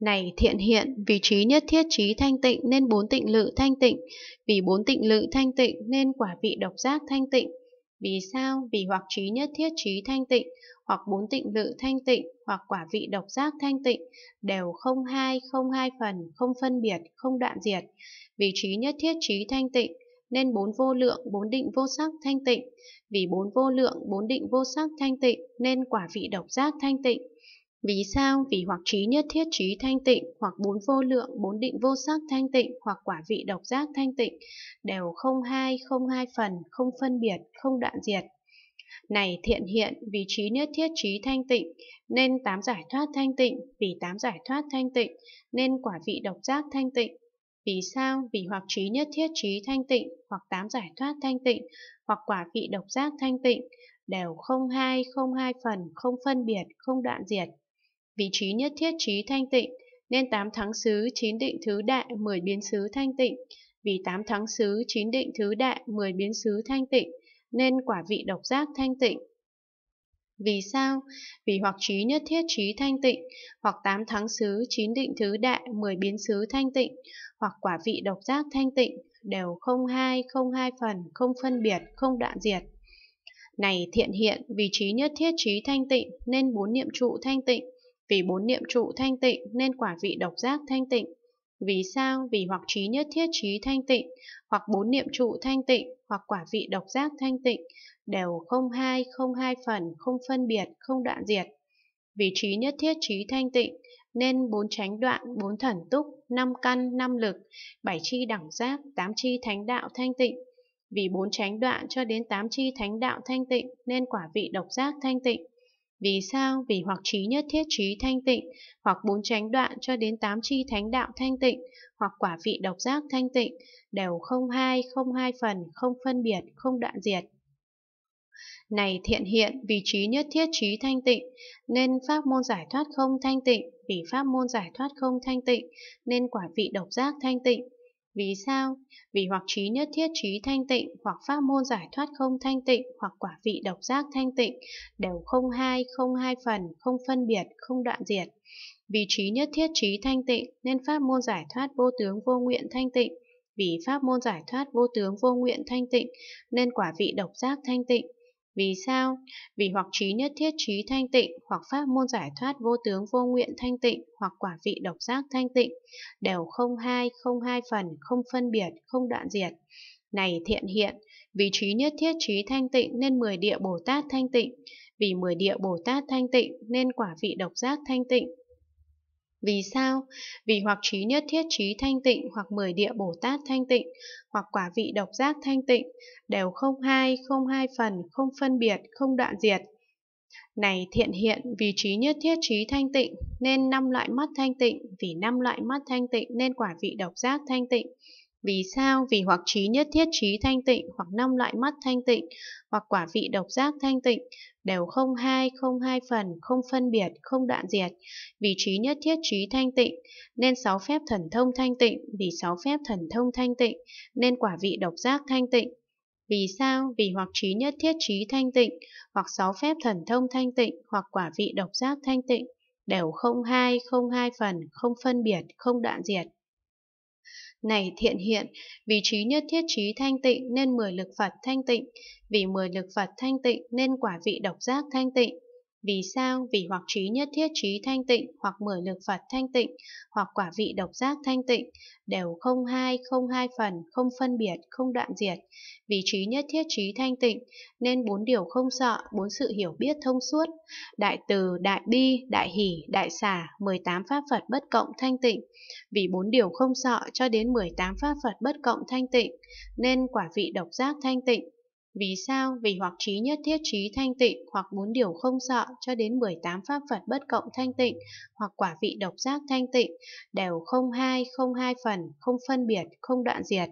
Này thiện hiện, vì trí nhất thiết trí thanh tịnh nên bốn tịnh lự thanh tịnh, vì bốn tịnh lự thanh tịnh nên quả vị độc giác thanh tịnh. Vì sao? Vì hoặc trí nhất thiết trí thanh tịnh, hoặc bốn tịnh lự thanh tịnh, hoặc quả vị độc giác thanh tịnh, đều không hai, không hai phần, không phân biệt, không đoạn diệt. Vì trí nhất thiết trí thanh tịnh, nên bốn vô lượng, bốn định vô sắc thanh tịnh. Vì bốn vô lượng, bốn định vô sắc thanh tịnh, nên quả vị độc giác thanh tịnh. Vì sao? Vì hoặc trí nhất thiết trí thanh tịnh, hoặc bốn vô lượng, bốn định vô sắc thanh tịnh, hoặc quả vị độc giác thanh tịnh, đều không hai, không hai phần, không phân biệt, không đoạn diệt. Này thiện hiện, vì trí nhất thiết trí thanh tịnh, nên tám giải thoát thanh tịnh, vì tám giải thoát thanh tịnh, nên quả vị độc giác thanh tịnh. Vì sao? Vì hoặc trí nhất thiết trí thanh tịnh, hoặc tám giải thoát thanh tịnh, hoặc quả vị độc giác thanh tịnh, đều không hai, không hai phần, không phân biệt, không đoạn diệt vị trí nhất thiết trí thanh tịnh, nên tám thắng xứ chín định thứ đại mười biến xứ thanh tịnh, vì tám thắng xứ chín định thứ đại mười biến xứ thanh tịnh, nên quả vị độc giác thanh tịnh. Vì sao? Vì hoặc trí nhất thiết trí thanh tịnh, hoặc tám thắng xứ chín định thứ đại mười biến xứ thanh tịnh, hoặc quả vị độc giác thanh tịnh, đều không hai, không hai phần, không phân biệt, không đoạn diệt. Này thiện hiện, vì trí nhất thiết trí thanh tịnh nên bốn niệm trụ thanh tịnh, vì bốn niệm trụ thanh tịnh nên quả vị độc giác thanh tịnh. Vì sao? Vì hoặc trí nhất thiết trí thanh tịnh, hoặc bốn niệm trụ thanh tịnh, hoặc quả vị độc giác thanh tịnh, đều không hai, không hai phần, không phân biệt, không đoạn diệt. Vì trí nhất thiết trí thanh tịnh, nên bốn tránh đoạn, bốn thần túc, năm căn, năm lực, bảy chi đẳng giác, tám chi thánh đạo thanh tịnh. Vì bốn tránh đoạn cho đến tám chi thánh đạo thanh tịnh, nên quả vị độc giác thanh tịnh. Vì sao? Vì hoặc trí nhất thiết trí thanh tịnh, hoặc bốn chánh đoạn cho đến tám chi thánh đạo thanh tịnh, hoặc quả vị độc giác thanh tịnh, đều không hai, không hai phần, không phân biệt, không đoạn diệt. Này thiện hiện, vì trí nhất thiết trí thanh tịnh, nên pháp môn giải thoát không thanh tịnh, vì pháp môn giải thoát không thanh tịnh, nên quả vị độc giác thanh tịnh, vì sao? Vì hoặc trí nhất thiết trí thanh tịnh, hoặc pháp môn giải thoát không thanh tịnh, hoặc quả vị độc giác thanh tịnh, đều không hai, không hai phần, không phân biệt, không đoạn diệt. Vì trí nhất thiết trí thanh tịnh, nên pháp môn giải thoát vô tướng vô nguyện thanh tịnh. Vì pháp môn giải thoát vô tướng vô nguyện thanh tịnh, nên quả vị độc giác thanh tịnh. Vì sao? Vì hoặc trí nhất thiết trí thanh tịnh, hoặc pháp môn giải thoát vô tướng vô nguyện thanh tịnh, hoặc quả vị độc giác thanh tịnh, đều không hai, không hai phần, không phân biệt, không đoạn diệt. Này thiện hiện, vì trí nhất thiết trí thanh tịnh nên mười địa Bồ Tát thanh tịnh, vì mười địa Bồ Tát thanh tịnh nên quả vị độc giác thanh tịnh, vì sao? Vì hoặc trí nhất thiết trí thanh tịnh hoặc mười địa Bồ Tát thanh tịnh hoặc quả vị độc giác thanh tịnh đều không hai, không hai phần, không phân biệt, không đoạn diệt. Này thiện hiện vì trí nhất thiết trí thanh tịnh nên năm loại mắt thanh tịnh, vì năm loại mắt thanh tịnh nên quả vị độc giác thanh tịnh. Vì sao? Vì hoặc trí nhất thiết trí thanh tịnh, hoặc năm loại mắt thanh tịnh, hoặc quả vị độc giác thanh tịnh, đều không hai, không hai phần, không phân biệt, không đoạn diệt. Vì trí nhất thiết trí thanh tịnh, nên sáu phép thần thông thanh tịnh, vì sáu phép thần thông thanh tịnh, nên quả vị độc giác thanh tịnh. Vì sao? Vì hoặc trí nhất thiết trí thanh tịnh, hoặc sáu phép thần thông thanh tịnh, hoặc quả vị độc giác thanh tịnh, đều không hai, không hai phần, không phân biệt, không đoạn diệt. Này thiện hiện, vì trí nhất thiết trí thanh tịnh nên mười lực Phật thanh tịnh, vì mười lực Phật thanh tịnh nên quả vị độc giác thanh tịnh, vì sao? Vì hoặc trí nhất thiết trí thanh tịnh, hoặc mười lực Phật thanh tịnh, hoặc quả vị độc giác thanh tịnh, đều không hai, không hai phần, không phân biệt, không đoạn diệt. Vì trí nhất thiết trí thanh tịnh, nên bốn điều không sợ, bốn sự hiểu biết thông suốt. Đại từ, đại bi, đại hỷ, đại xả, 18 pháp Phật bất cộng thanh tịnh. Vì bốn điều không sợ cho đến 18 pháp Phật bất cộng thanh tịnh, nên quả vị độc giác thanh tịnh. Vì sao? Vì hoặc trí nhất thiết trí thanh tịnh, hoặc bốn điều không sợ cho đến 18 pháp Phật bất cộng thanh tịnh, hoặc quả vị độc giác thanh tịnh, đều không hai, không hai phần, không phân biệt, không đoạn diệt.